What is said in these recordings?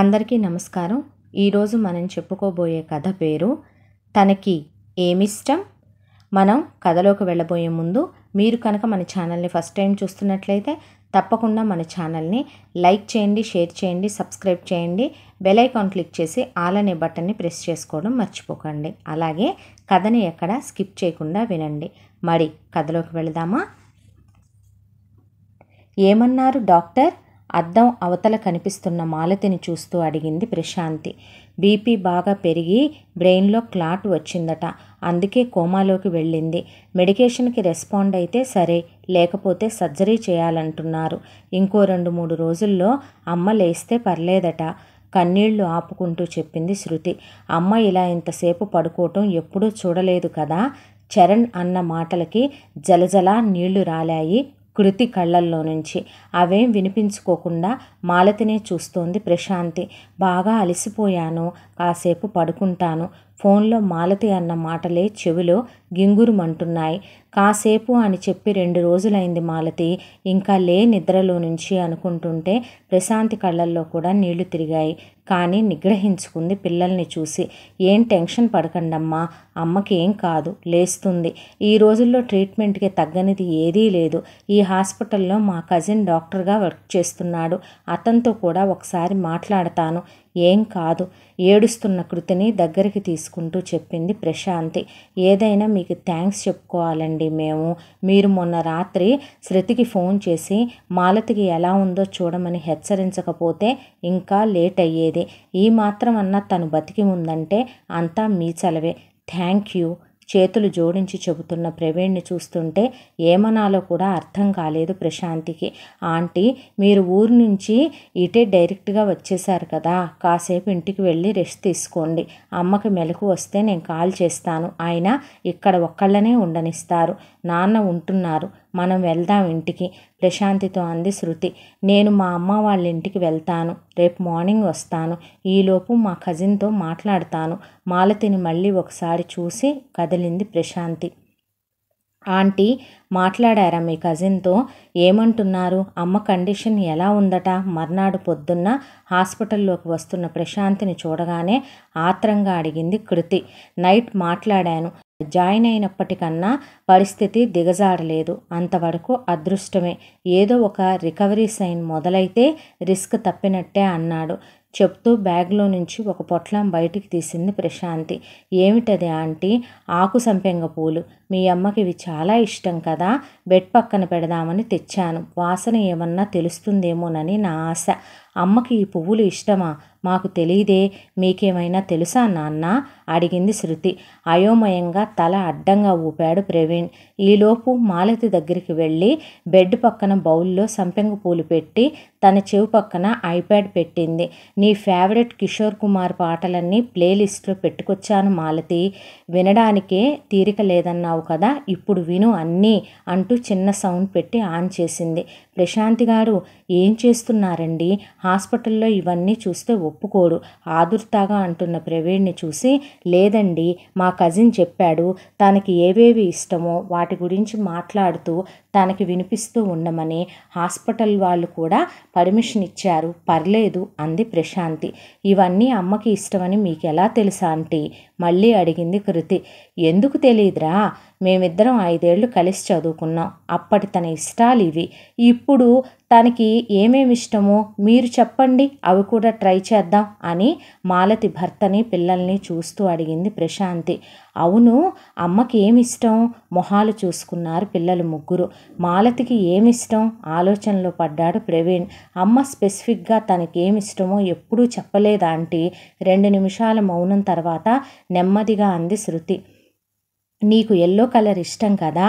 అందరికీ నమస్కారం ఈరోజు మనం చెప్పుకోబోయే కథ పేరు తనకి ఏమిష్టం మనం కథలోకి వెళ్ళబోయే ముందు మీరు కనుక మన ఛానల్ని ఫస్ట్ టైం చూస్తున్నట్లయితే తప్పకుండా మన ఛానల్ని లైక్ చేయండి షేర్ చేయండి సబ్స్క్రైబ్ చేయండి బెల్ ఐకాన్ క్లిక్ చేసి ఆల్ అనే బటన్ని ప్రెస్ చేసుకోవడం మర్చిపోకండి అలాగే కథని ఎక్కడ స్కిప్ చేయకుండా వినండి మరి కథలోకి వెళదామా ఏమన్నారు డాక్టర్ అద్దం అవతల కనిపిస్తున్న మాలతిని చూస్తూ అడిగింది ప్రశాంతి బీపీ బాగా పెరిగి బ్రెయిన్లో క్లాట్ వచ్చిందట అందుకే కోమాలోకి వెళ్ళింది మెడికేషన్కి రెస్పాండ్ అయితే సరే లేకపోతే సర్జరీ చేయాలంటున్నారు ఇంకో రెండు మూడు రోజుల్లో అమ్మ లేస్తే పర్లేదట కన్నీళ్లు ఆపుకుంటూ చెప్పింది శృతి అమ్మ ఇలా ఇంతసేపు పడుకోవటం ఎప్పుడూ చూడలేదు కదా చరణ్ అన్న మాటలకి జలజలా నీళ్లు రాలాయి కృతి కళ్ళల్లో నుంచి అవేం వినిపించుకోకుండా మాలతినే చూస్తోంది ప్రశాంతి బాగా అలసిపోయాను కాసేపు పడుకుంటాను ఫోన్లో మాలతి అన్న మాటలే చెవిలో గింగురుమంటున్నాయి కాసేపు అని చెప్పి రెండు రోజులైంది మాలతి ఇంకా లే నిద్రలో నుంచి అనుకుంటుంటే ప్రశాంతి కళ్ళల్లో కూడా నీళ్లు తిరిగాయి కానీ నిగ్రహించుకుంది పిల్లల్ని చూసి ఏం టెన్షన్ పడకండమ్మా అమ్మకి ఏం కాదు లేస్తుంది ఈ రోజుల్లో ట్రీట్మెంట్కి తగ్గనిది ఏదీ లేదు ఈ హాస్పిటల్లో మా కజిన్ డాక్టర్గా వర్క్ చేస్తున్నాడు అతనితో కూడా ఒకసారి మాట్లాడతాను ఏం కాదు ఏడుస్తున్న కృతిని దగ్గరికి తీసుకుంటూ చెప్పింది ప్రశాంతి ఏదైనా మీకు థ్యాంక్స్ చెప్పుకోవాలండి మేము మీరు మొన్న రాత్రి శృతికి ఫోన్ చేసి మాలతికి ఎలా ఉందో చూడమని హెచ్చరించకపోతే ఇంకా లేట్ అయ్యేది ఈ మాత్రం అన్న తను బతికి ఉందంటే అంతా మీ చలవే థ్యాంక్ యూ చేతులు జోడించి చెబుతున్న ప్రవీణ్ని చూస్తుంటే ఏమనాలో కూడా అర్థం కాలేదు ప్రశాంతికి ఆంటీ మీరు ఊరు నుంచి ఇటే డైరెక్ట్గా వచ్చేశారు కదా కాసేపు ఇంటికి వెళ్ళి రెస్ట్ తీసుకోండి అమ్మకి మెలకు వస్తే నేను కాల్ చేస్తాను ఆయన ఇక్కడ ఒక్కళ్ళనే ఉండనిస్తారు నాన్న ఉంటున్నారు మనం వెళ్దాం ఇంటికి ప్రశాంతితో అంది శృతి నేను మా అమ్మ వాళ్ళ ఇంటికి వెళ్తాను రేపు మార్నింగ్ వస్తాను ఈలోపు మా కజిన్తో మాట్లాడతాను మాలతిని మళ్ళీ ఒకసారి చూసి కదిలింది ప్రశాంతి ఆంటీ మాట్లాడారా మీ కజిన్తో ఏమంటున్నారు అమ్మ కండిషన్ ఎలా ఉందట మర్నాడు పొద్దున్న హాస్పిటల్లోకి వస్తున్న ప్రశాంతిని చూడగానే ఆత్రంగా అడిగింది కృతి నైట్ మాట్లాడాను జాయిన్ అయినప్పటికన్నా పరిస్థితి దిగజారలేదు అంతవరకు అదృష్టమే ఏదో ఒక రికవరీ సైన్ మొదలైతే రిస్క్ తప్పినట్టే అన్నాడు చెప్తూ బ్యాగ్లో నుంచి ఒక పొట్లం బయటికి తీసింది ప్రశాంతి ఏమిటది ఆంటీ ఆకు సంపెంగ పూలు మీ అమ్మకి ఇవి చాలా ఇష్టం కదా బెడ్ పక్కన పెడదామని తెచ్చాను వాసన ఏమన్నా తెలుస్తుందేమోనని నా ఆశ అమ్మకి ఈ పువ్వులు ఇష్టమా మాకు తెలియదే మీకేమైనా తెలుసా నాన్న అడిగింది శృతి అయోమయంగా తల అడ్డంగా ఊపాడు ప్రవీణ్ ఈలోపు మాలతి దగ్గరికి వెళ్ళి బెడ్ పక్కన బౌల్లో సంపెంగ పూలు పెట్టి తన చెవు పక్కన ఐప్యాడ్ పెట్టింది నీ ఫేవరెట్ కిషోర్ కుమార్ పాటలన్నీ ప్లేలిస్ట్లో పెట్టుకొచ్చాను మాలతి వినడానికే తీరిక లేదన్నావు కదా ఇప్పుడు విను అన్నీ అంటూ చిన్న సౌండ్ పెట్టి ఆన్ చేసింది ప్రశాంతి గారు ఏం చేస్తున్నారండి హాస్పిటల్లో ఇవన్నీ చూస్తే ఒప్పుకోడు ఆదుర్తాగా అంటున్న ప్రవీణ్ని చూసి లేదండి మా కజిన్ చెప్పాడు తనకి ఏవేవి ఇష్టమో వాటి గురించి మాట్లాడుతూ తనకి వినిపిస్తూ ఉండమని హాస్పిటల్ వాళ్ళు కూడా పర్మిషన్ ఇచ్చారు పర్లేదు అంది ప్రశాంతి ఇవన్నీ అమ్మకి ఇష్టమని మీకు ఎలా తెలుసా ఆంటీ మళ్ళీ అడిగింది కృతి ఎందుకు తెలియదురా మేమిద్దరం ఐదేళ్లు కలిసి చదువుకున్నాం అప్పటి తన ఇష్టాలు ఇవి ఇప్పుడు తనకి ఏమేమి ఇష్టమో మీరు చెప్పండి అవి కూడా ట్రై చేద్దాం అని మాలతి భర్తని పిల్లల్ని చూస్తూ అడిగింది ప్రశాంతి అవును అమ్మకి ఇష్టం మొహాలు చూసుకున్నారు పిల్లలు ముగ్గురు మాలతికి ఏమిష్టం ఆలోచనలో పడ్డాడు ప్రవీణ్ అమ్మ స్పెసిఫిక్గా తనకేమిష్టమో ఎప్పుడూ చెప్పలేదా రెండు నిమిషాల మౌనం తర్వాత నెమ్మదిగా అంది శృతి నీకు ఎల్లో కలర్ ఇష్టం కదా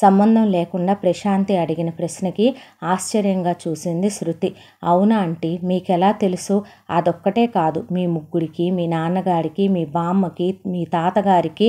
సంబంధం లేకుండా ప్రశాంతి అడిగిన ప్రశ్నకి ఆశ్చర్యంగా చూసింది శృతి అవునా ఆంటీ మీకెలా తెలుసు అదొక్కటే కాదు మీ ముగ్గురికి మీ నాన్నగారికి మీ బామ్మకి మీ తాతగారికి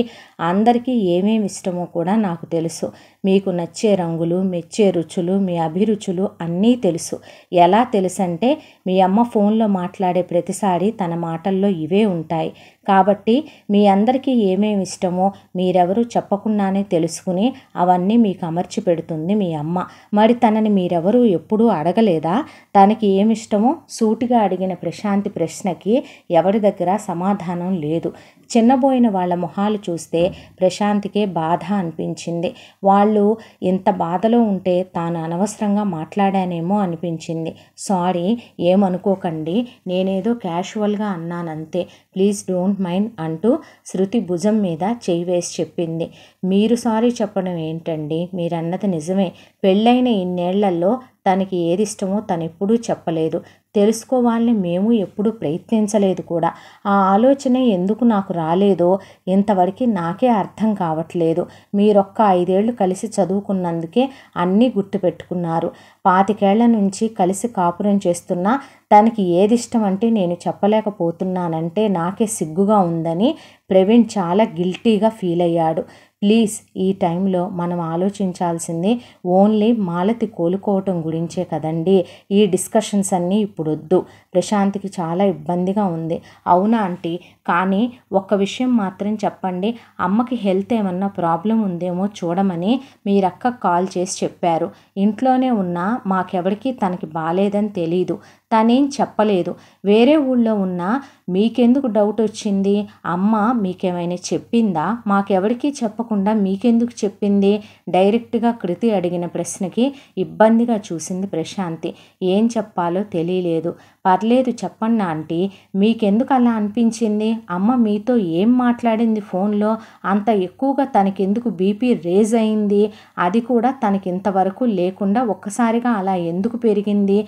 అందరికీ ఏమేమి ఇష్టమో కూడా నాకు తెలుసు మీకు నచ్చే రంగులు మెచ్చే రుచులు మీ అభిరుచులు అన్నీ తెలుసు ఎలా తెలుసంటే మీ అమ్మ ఫోన్లో మాట్లాడే ప్రతిసారి తన మాటల్లో ఇవే ఉంటాయి కాబట్టి మీ అందరికీ ఏమేమి ఇష్టమో మీరెవరూ చెప్పకుండానే తెలుసుకుని అవన్నీ మీకు అమర్చి పెడుతుంది మీ అమ్మ మరి తనని మీరెవరూ ఎప్పుడూ అడగలేదా తనకి ఏమిష్టమో సూటిగా అడిగిన ప్రశాంతి ప్రశ్నకి ఎవరి దగ్గర సమాధానం లేదు చిన్నబోయిన వాళ్ళ మొహాలు చూస్తే ప్రశాంత్కే బాధ అనిపించింది వాళ్ళు ఇంత బాధలో ఉంటే తాను అనవసరంగా మాట్లాడానేమో అనిపించింది సారీ ఏమనుకోకండి నేనేదో క్యాషువల్గా అన్నానంతే ప్లీజ్ డోంట్ మైండ్ అంటూ శృతి భుజం మీద చేయి వేసి చెప్పింది మీరు సారీ చెప్పడం ఏంటండి మీరన్నది నిజమే పెళ్ళైన ఇన్నేళ్లలో తనకి ఏది ఇష్టమో తనెప్పుడూ చెప్పలేదు తెలుసుకోవాలని మేము ఎప్పుడూ ప్రయత్నించలేదు కూడా ఆ ఆలోచన ఎందుకు నాకు రాలేదో ఇంతవరకు నాకే అర్థం కావట్లేదు మీరొక్క ఐదేళ్లు కలిసి చదువుకున్నందుకే అన్నీ గుర్తుపెట్టుకున్నారు పాతికేళ్ల నుంచి కలిసి కాపురం చేస్తున్నా తనకి ఏది ఇష్టం అంటే నేను చెప్పలేకపోతున్నానంటే నాకే సిగ్గుగా ఉందని ప్రవీణ్ చాలా గిల్టీగా ఫీల్ అయ్యాడు ప్లీజ్ ఈ టైంలో మనం ఆలోచించాల్సింది ఓన్లీ మాలతి కోలుకోవటం గురించే కదండి ఈ డిస్కషన్స్ అన్నీ ఇప్పుడొద్దు ప్రశాంత్కి చాలా ఇబ్బందిగా ఉంది అవునా ఆంటీ కానీ ఒక్క విషయం మాత్రం చెప్పండి అమ్మకి హెల్త్ ఏమన్నా ప్రాబ్లం ఉందేమో చూడమని మీరక్క కాల్ చేసి చెప్పారు ఇంట్లోనే ఉన్నా మాకెవరికి తనకి బాగాలేదని తెలీదు తనేం చెప్పలేదు వేరే ఊళ్ళో ఉన్నా మీకెందుకు డౌట్ వచ్చింది అమ్మ మీకేమైనా చెప్పిందా మాకెవరికీ చెప్పకుండా చెప్పకుండా మీకెందుకు చెప్పింది డైరెక్ట్గా కృతి అడిగిన ప్రశ్నకి ఇబ్బందిగా చూసింది ప్రశాంతి ఏం చెప్పాలో తెలియలేదు పర్లేదు చెప్పండి ఆంటీ మీకెందుకు అలా అనిపించింది అమ్మ మీతో ఏం మాట్లాడింది ఫోన్లో అంత ఎక్కువగా తనకెందుకు బీపీ రేజ్ అయింది అది కూడా తనకి ఇంతవరకు లేకుండా ఒక్కసారిగా అలా ఎందుకు పెరిగింది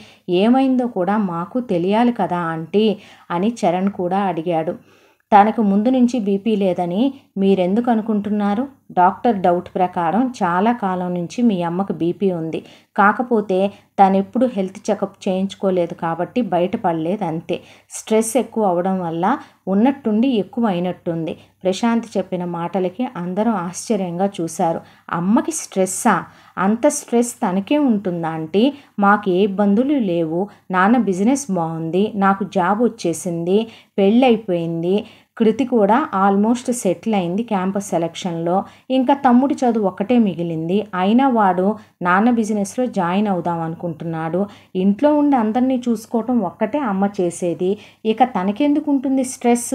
ఏమైందో కూడా మాకు తెలియాలి కదా ఆంటీ అని చరణ్ కూడా అడిగాడు తనకు ముందు నుంచి బీపీ లేదని మీరెందుకు అనుకుంటున్నారు డాక్టర్ డౌట్ ప్రకారం చాలా కాలం నుంచి మీ అమ్మకు బీపీ ఉంది కాకపోతే ఎప్పుడు హెల్త్ చెకప్ చేయించుకోలేదు కాబట్టి బయటపడలేదు అంతే స్ట్రెస్ ఎక్కువ అవడం వల్ల ఉన్నట్టుండి ఎక్కువ అయినట్టుంది ప్రశాంత్ చెప్పిన మాటలకి అందరూ ఆశ్చర్యంగా చూశారు అమ్మకి స్ట్రెస్సా అంత స్ట్రెస్ తనకే ఉంటుందా అంటే మాకు ఏ ఇబ్బందులు లేవు నాన్న బిజినెస్ బాగుంది నాకు జాబ్ వచ్చేసింది పెళ్ళైపోయింది కృతి కూడా ఆల్మోస్ట్ సెటిల్ అయింది క్యాంపస్ సెలక్షన్లో ఇంకా తమ్ముడి చదువు ఒక్కటే మిగిలింది అయినా వాడు నాన్న బిజినెస్లో జాయిన్ అవుదాం అనుకుంటున్నాడు ఇంట్లో ఉండి అందరినీ చూసుకోవటం ఒక్కటే అమ్మ చేసేది ఇక తనకెందుకు ఉంటుంది స్ట్రెస్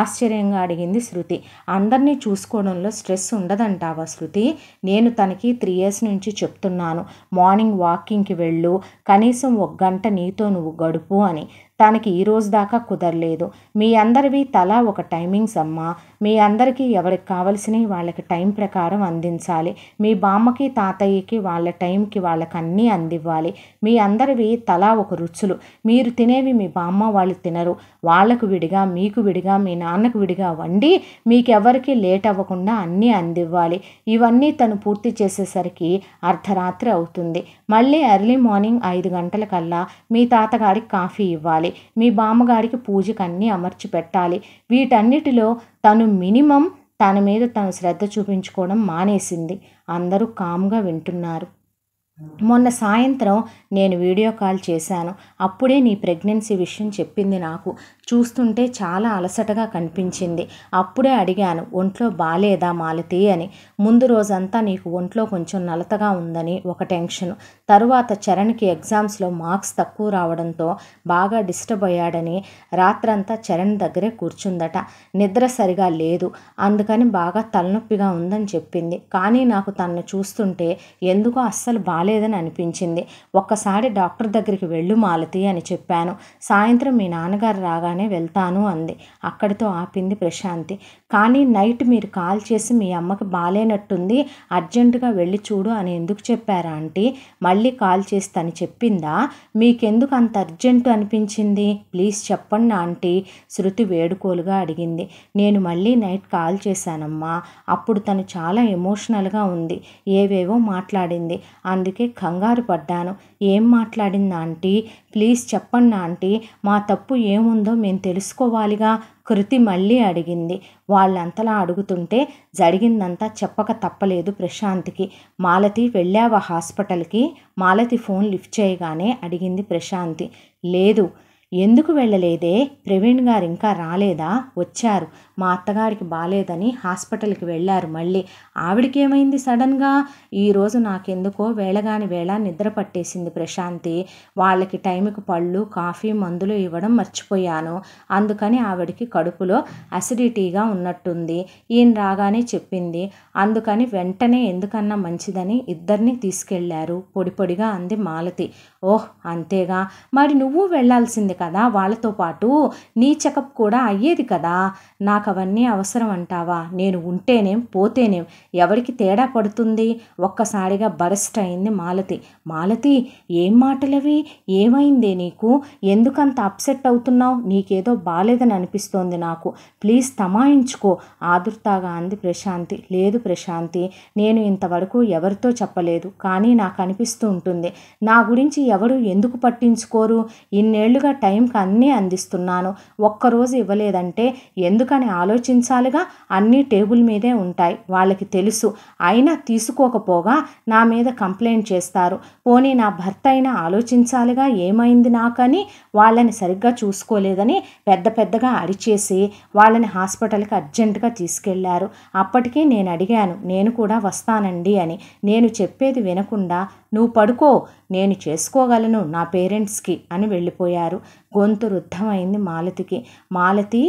ఆశ్చర్యంగా అడిగింది శృతి అందరినీ చూసుకోవడంలో స్ట్రెస్ ఉండదంటావా శృతి నేను తనకి త్రీ ఇయర్స్ నుంచి చెప్తున్నాను మార్నింగ్ వాకింగ్కి వెళ్ళు కనీసం ఒక గంట నీతో నువ్వు గడుపు అని తనకి ఈరోజు దాకా కుదరలేదు మీ అందరివి తలా ఒక టైమింగ్స్ అమ్మా మీ అందరికీ ఎవరికి కావలసినవి వాళ్ళకి టైం ప్రకారం అందించాలి మీ బామ్మకి తాతయ్యకి వాళ్ళ టైంకి వాళ్ళకి అన్నీ అందివ్వాలి మీ అందరివి తలా ఒక రుచులు మీరు తినేవి మీ బామ్మ వాళ్ళు తినరు వాళ్ళకు విడిగా మీకు విడిగా మీ నాన్నకు విడిగా వండి మీకు మీకెవరికి లేట్ అవ్వకుండా అన్నీ అందివ్వాలి ఇవన్నీ తను పూర్తి చేసేసరికి అర్ధరాత్రి అవుతుంది మళ్ళీ ఎర్లీ మార్నింగ్ ఐదు గంటలకల్లా మీ తాతగారికి కాఫీ ఇవ్వాలి మీ బామ్మగారికి పూజకు అన్నీ అమర్చి పెట్టాలి వీటన్నిటిలో తను మినిమం తన మీద తను శ్రద్ధ చూపించుకోవడం మానేసింది అందరూ కామ్గా వింటున్నారు మొన్న సాయంత్రం నేను వీడియో కాల్ చేశాను అప్పుడే నీ ప్రెగ్నెన్సీ విషయం చెప్పింది నాకు చూస్తుంటే చాలా అలసటగా కనిపించింది అప్పుడే అడిగాను ఒంట్లో బాలేదా మాలతి అని ముందు రోజంతా నీకు ఒంట్లో కొంచెం నలతగా ఉందని ఒక టెన్షన్ తరువాత చరణ్కి ఎగ్జామ్స్లో మార్క్స్ తక్కువ రావడంతో బాగా డిస్టర్బ్ అయ్యాడని రాత్రంతా చరణ్ దగ్గరే కూర్చుందట నిద్ర సరిగా లేదు అందుకని బాగా తలనొప్పిగా ఉందని చెప్పింది కానీ నాకు తనను చూస్తుంటే ఎందుకో అస్సలు బాగా బాలేదని అనిపించింది ఒక్కసారి డాక్టర్ దగ్గరికి వెళ్ళు మాలతి అని చెప్పాను సాయంత్రం మీ నాన్నగారు రాగానే వెళ్తాను అంది అక్కడితో ఆపింది ప్రశాంతి కానీ నైట్ మీరు కాల్ చేసి మీ అమ్మకి బాలేనట్టుంది అర్జెంటుగా వెళ్ళి చూడు అని ఎందుకు చెప్పారా ఆంటీ మళ్ళీ కాల్ చేస్తాను చెప్పిందా మీకెందుకు అంత అర్జెంటు అనిపించింది ప్లీజ్ చెప్పండి ఆంటీ శృతి వేడుకోలుగా అడిగింది నేను మళ్ళీ నైట్ కాల్ చేశానమ్మా అప్పుడు తను చాలా ఎమోషనల్గా ఉంది ఏవేవో మాట్లాడింది అందుకే అందుకే కంగారు పడ్డాను ఏం మాట్లాడింది ఆంటీ ప్లీజ్ చెప్పండి ఆంటీ మా తప్పు ఏముందో మేము తెలుసుకోవాలిగా కృతి మళ్ళీ అడిగింది వాళ్ళంతలా అడుగుతుంటే జరిగిందంతా చెప్పక తప్పలేదు ప్రశాంత్కి మాలతి వెళ్ళావా హాస్పిటల్కి మాలతి ఫోన్ లిఫ్ట్ చేయగానే అడిగింది ప్రశాంతి లేదు ఎందుకు వెళ్ళలేదే ప్రవీణ్ గారు ఇంకా రాలేదా వచ్చారు మా అత్తగారికి బాగాలేదని హాస్పిటల్కి వెళ్ళారు మళ్ళీ ఆవిడకేమైంది సడన్గా ఈరోజు నాకెందుకో వేళగాని వేళ నిద్ర పట్టేసింది ప్రశాంతి వాళ్ళకి టైంకి పళ్ళు కాఫీ మందులు ఇవ్వడం మర్చిపోయాను అందుకని ఆవిడకి కడుపులో అసిడిటీగా ఉన్నట్టుంది ఈయన రాగానే చెప్పింది అందుకని వెంటనే ఎందుకన్నా మంచిదని ఇద్దరిని తీసుకెళ్లారు పొడి పొడిగా అంది మాలతి ఓహ్ అంతేగా మరి నువ్వు వెళ్లాల్సింది కదా వాళ్ళతో పాటు నీ చెకప్ కూడా అయ్యేది కదా నాకు అవన్నీ అవసరం అంటావా నేను ఉంటేనేం పోతేనేం ఎవరికి తేడా పడుతుంది ఒక్కసారిగా బరస్ట్ అయింది మాలతి మాలతి ఏం మాటలవి ఏమైందే నీకు ఎందుకంత అప్సెట్ అవుతున్నావు నీకేదో బాలేదని అనిపిస్తోంది నాకు ప్లీజ్ తమాయించుకో ఆదుర్తాగా అంది ప్రశాంతి లేదు ప్రశాంతి నేను ఇంతవరకు ఎవరితో చెప్పలేదు కానీ నాకు అనిపిస్తూ ఉంటుంది నా గురించి ఎవరు ఎందుకు పట్టించుకోరు ఇన్నేళ్లుగా టైంకి అన్నీ అందిస్తున్నాను ఒక్కరోజు ఇవ్వలేదంటే ఎందుకని ఆలోచించాలిగా అన్నీ టేబుల్ మీదే ఉంటాయి వాళ్ళకి తెలుసు అయినా తీసుకోకపోగా నా మీద కంప్లైంట్ చేస్తారు పోనీ నా భర్త అయినా ఆలోచించాలిగా ఏమైంది నాకని వాళ్ళని సరిగ్గా చూసుకోలేదని పెద్ద పెద్దగా అడిచేసి వాళ్ళని హాస్పిటల్కి అర్జెంటుగా తీసుకెళ్లారు అప్పటికే నేను అడిగాను నేను కూడా వస్తానండి అని నేను చెప్పేది వినకుండా నువ్వు పడుకో నేను చేసుకోగలను నా పేరెంట్స్కి అని వెళ్ళిపోయారు గొంతు రుద్ధమైంది మాలతికి మాలతి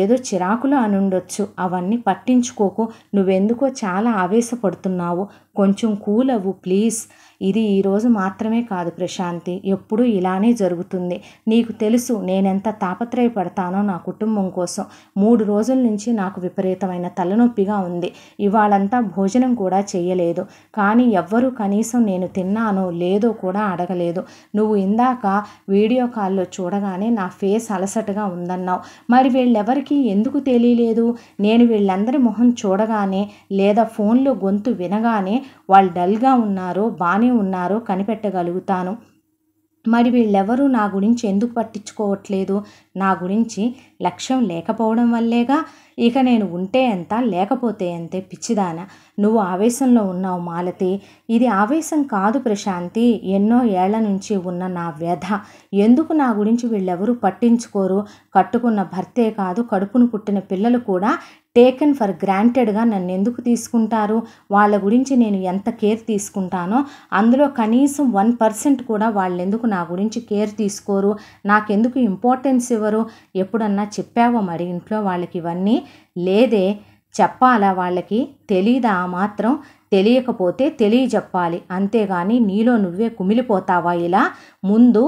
ఏదో అని అనుండొచ్చు అవన్నీ పట్టించుకోకు నువ్వెందుకో చాలా ఆవేశపడుతున్నావు కొంచెం కూలవు ప్లీజ్ ఇది ఈరోజు మాత్రమే కాదు ప్రశాంతి ఎప్పుడూ ఇలానే జరుగుతుంది నీకు తెలుసు నేనెంత తాపత్రయపడతానో నా కుటుంబం కోసం మూడు రోజుల నుంచి నాకు విపరీతమైన తలనొప్పిగా ఉంది ఇవాళంతా భోజనం కూడా చేయలేదు కానీ ఎవ్వరూ కనీసం నేను తిన్నానో లేదో కూడా అడగలేదు నువ్వు ఇందాక వీడియో కాల్లో చూడగానే నా ఫేస్ అలసటగా ఉందన్నావు మరి వీళ్ళెవరికి ఎందుకు తెలియలేదు నేను వీళ్ళందరి మొహం చూడగానే లేదా ఫోన్లో గొంతు వినగానే వాళ్ళు డల్గా ఉన్నారో బాగా ఉన్నారో కనిపెట్టగలుగుతాను మరి వీళ్ళెవరూ నా గురించి ఎందుకు పట్టించుకోవట్లేదు నా గురించి లక్ష్యం లేకపోవడం వల్లేగా ఇక నేను ఉంటే ఎంత లేకపోతే అంతే పిచ్చిదాన నువ్వు ఆవేశంలో ఉన్నావు మాలతి ఇది ఆవేశం కాదు ప్రశాంతి ఎన్నో ఏళ్ల నుంచి ఉన్న నా వ్యధ ఎందుకు నా గురించి వీళ్ళెవరూ పట్టించుకోరు కట్టుకున్న భర్తే కాదు కడుపును పుట్టిన పిల్లలు కూడా టేకెన్ ఫర్ గ్రాంటెడ్గా నన్ను ఎందుకు తీసుకుంటారు వాళ్ళ గురించి నేను ఎంత కేర్ తీసుకుంటానో అందులో కనీసం వన్ పర్సెంట్ కూడా వాళ్ళు ఎందుకు నా గురించి కేర్ తీసుకోరు నాకెందుకు ఇంపార్టెన్స్ ఇవ్వరు ఎప్పుడన్నా చెప్పావో మరి ఇంట్లో వాళ్ళకి ఇవన్నీ లేదే చెప్పాలా వాళ్ళకి తెలీదా మాత్రం తెలియకపోతే తెలియజెప్పాలి అంతేగాని నీలో నువ్వే కుమిలిపోతావా ఇలా ముందు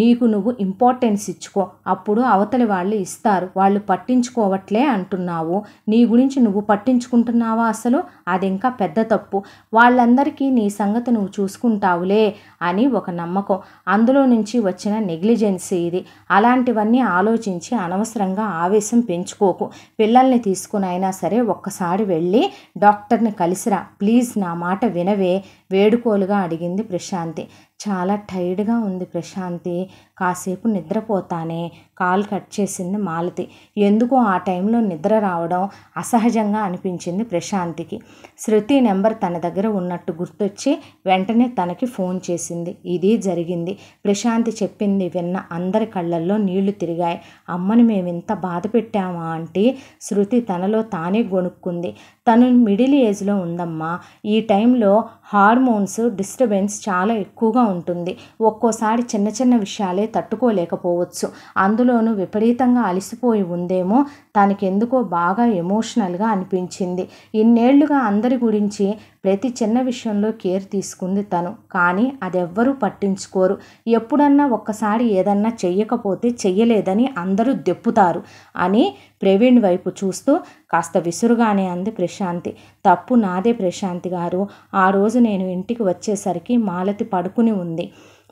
నీకు నువ్వు ఇంపార్టెన్స్ ఇచ్చుకో అప్పుడు అవతలి వాళ్ళు ఇస్తారు వాళ్ళు పట్టించుకోవట్లే అంటున్నావు నీ గురించి నువ్వు పట్టించుకుంటున్నావా అసలు అది ఇంకా పెద్ద తప్పు వాళ్ళందరికీ నీ సంగతి నువ్వు చూసుకుంటావులే అని ఒక నమ్మకం అందులో నుంచి వచ్చిన నెగ్లిజెన్సీ ఇది అలాంటివన్నీ ఆలోచించి అనవసరంగా ఆవేశం పెంచుకోకు పిల్లల్ని తీసుకునైనా సరే ఒక్కసారి వెళ్ళి డాక్టర్ని కలిసిరా ప్లీజ్ నా మాట వినవే వేడుకోలుగా అడిగింది ప్రశాంతి చాలా టైర్డ్గా ఉంది ప్రశాంతి కాసేపు నిద్రపోతానే కాల్ కట్ చేసింది మాలతి ఎందుకో ఆ టైంలో నిద్ర రావడం అసహజంగా అనిపించింది ప్రశాంతికి శృతి నెంబర్ తన దగ్గర ఉన్నట్టు గుర్తొచ్చి వెంటనే తనకి ఫోన్ చేసింది ఇది జరిగింది ప్రశాంతి చెప్పింది విన్న అందరి కళ్ళల్లో నీళ్లు తిరిగాయి అమ్మని మేమింత బాధ పెట్టామా అంటే శృతి తనలో తానే గొణుక్కుంది తను మిడిల్ ఏజ్లో ఉందమ్మా ఈ టైంలో హార్మోన్స్ డిస్టర్బెన్స్ చాలా ఎక్కువగా ఉంటుంది ఒక్కోసారి చిన్న చిన్న విషయాలే తట్టుకోలేకపోవచ్చు అందులోనూ విపరీతంగా అలసిపోయి ఉందేమో తనకెందుకో బాగా ఎమోషనల్గా అనిపించింది ఇన్నేళ్లుగా అందరి గురించి ప్రతి చిన్న విషయంలో కేర్ తీసుకుంది తను కానీ అదెవ్వరూ పట్టించుకోరు ఎప్పుడన్నా ఒక్కసారి ఏదన్నా చెయ్యకపోతే చెయ్యలేదని అందరూ దెప్పుతారు అని ప్రవీణ్ వైపు చూస్తూ కాస్త విసురుగానే అంది ప్రశాంతి తప్పు నాదే ప్రశాంతి గారు ఆ రోజు నేను ఇంటికి వచ్చేసరికి మాలతి పడుకుని ఉంది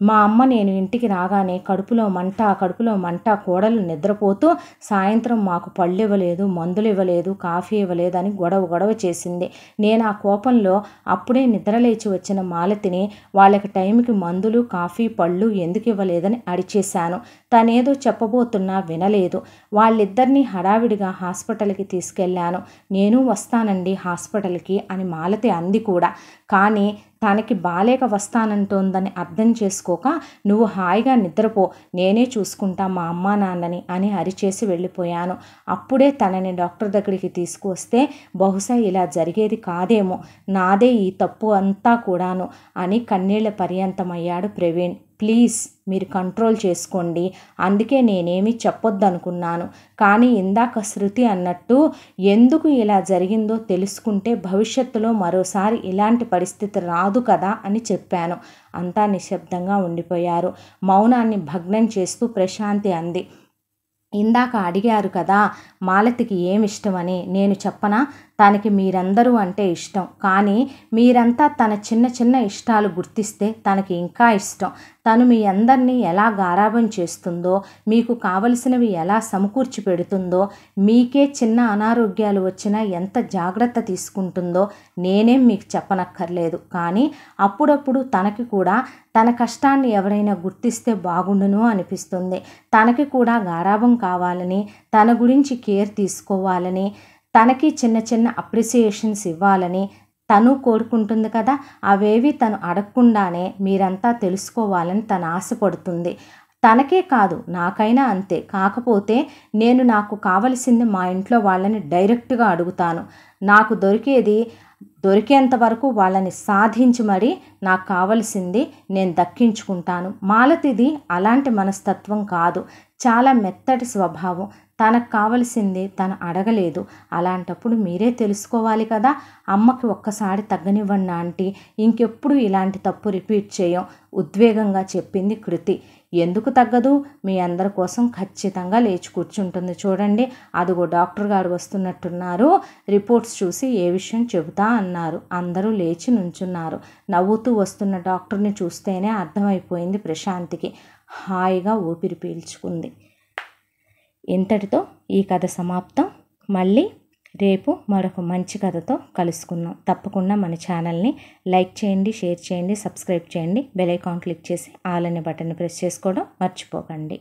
మా అమ్మ నేను ఇంటికి రాగానే కడుపులో మంట కడుపులో మంట కోడలు నిద్రపోతూ సాయంత్రం మాకు పళ్ళు ఇవ్వలేదు మందులు ఇవ్వలేదు కాఫీ ఇవ్వలేదు అని గొడవ గొడవ చేసింది నేను ఆ కోపంలో అప్పుడే నిద్రలేచి వచ్చిన మాలతిని వాళ్ళకి టైంకి మందులు కాఫీ పళ్ళు ఎందుకు ఇవ్వలేదని అడిచేశాను తనేదో చెప్పబోతున్నా వినలేదు వాళ్ళిద్దరినీ హడావిడిగా హాస్పిటల్కి తీసుకెళ్ళాను నేను వస్తానండి హాస్పిటల్కి అని మాలతి అంది కూడా కానీ తనకి బాలేక వస్తానంటోందని అర్థం చేసుకోక నువ్వు హాయిగా నిద్రపో నేనే చూసుకుంటా మా అమ్మా నాన్నని అని అరిచేసి వెళ్ళిపోయాను అప్పుడే తనని డాక్టర్ దగ్గరికి తీసుకువస్తే బహుశా ఇలా జరిగేది కాదేమో నాదే ఈ తప్పు అంతా కూడాను అని కన్నీళ్ల పర్యంతమయ్యాడు ప్రవీణ్ ప్లీజ్ మీరు కంట్రోల్ చేసుకోండి అందుకే నేనేమి చెప్పొద్దనుకున్నాను కానీ ఇందాక శృతి అన్నట్టు ఎందుకు ఇలా జరిగిందో తెలుసుకుంటే భవిష్యత్తులో మరోసారి ఇలాంటి పరిస్థితి రాదు కదా అని చెప్పాను అంతా నిశ్శబ్దంగా ఉండిపోయారు మౌనాన్ని భగ్నం చేస్తూ ప్రశాంతి అంది ఇందాక అడిగారు కదా మాలతికి ఏమిష్టమని నేను చెప్పనా తనకి మీరందరూ అంటే ఇష్టం కానీ మీరంతా తన చిన్న చిన్న ఇష్టాలు గుర్తిస్తే తనకి ఇంకా ఇష్టం తను మీ అందరినీ ఎలా గారాభం చేస్తుందో మీకు కావలసినవి ఎలా సమకూర్చి పెడుతుందో మీకే చిన్న అనారోగ్యాలు వచ్చినా ఎంత జాగ్రత్త తీసుకుంటుందో నేనేం మీకు చెప్పనక్కర్లేదు కానీ అప్పుడప్పుడు తనకి కూడా తన కష్టాన్ని ఎవరైనా గుర్తిస్తే బాగుండును అనిపిస్తుంది తనకి కూడా గారాభం కావాలని తన గురించి కేర్ తీసుకోవాలని తనకి చిన్న చిన్న అప్రిసియేషన్స్ ఇవ్వాలని తను కోరుకుంటుంది కదా అవేవి తను అడగకుండానే మీరంతా తెలుసుకోవాలని తను ఆశపడుతుంది తనకే కాదు నాకైనా అంతే కాకపోతే నేను నాకు కావలసింది మా ఇంట్లో వాళ్ళని డైరెక్ట్గా అడుగుతాను నాకు దొరికేది దొరికేంత వరకు వాళ్ళని సాధించి మరి నాకు కావలసింది నేను దక్కించుకుంటాను మాలతిది అలాంటి మనస్తత్వం కాదు చాలా మెత్తటి స్వభావం తనకు కావలసింది తను అడగలేదు అలాంటప్పుడు మీరే తెలుసుకోవాలి కదా అమ్మకి ఒక్కసారి తగ్గనివ్వండి ఆంటీ ఇంకెప్పుడు ఇలాంటి తప్పు రిపీట్ చేయం ఉద్వేగంగా చెప్పింది కృతి ఎందుకు తగ్గదు మీ అందరి కోసం ఖచ్చితంగా లేచి కూర్చుంటుంది చూడండి అదిగో డాక్టర్ గారు వస్తున్నట్టున్నారు రిపోర్ట్స్ చూసి ఏ విషయం చెబుతా అన్నారు అందరూ లేచి నుంచున్నారు నవ్వుతూ వస్తున్న డాక్టర్ని చూస్తేనే అర్థమైపోయింది ప్రశాంతికి హాయిగా ఊపిరి పీల్చుకుంది ఇంతటితో ఈ కథ సమాప్తం మళ్ళీ రేపు మరొక మంచి కథతో కలుసుకుందాం తప్పకుండా మన ఛానల్ని లైక్ చేయండి షేర్ చేయండి సబ్స్క్రైబ్ చేయండి బెల్ ఐకాన్ క్లిక్ చేసి ఆల్ అనే బటన్ ప్రెస్ చేసుకోవడం మర్చిపోకండి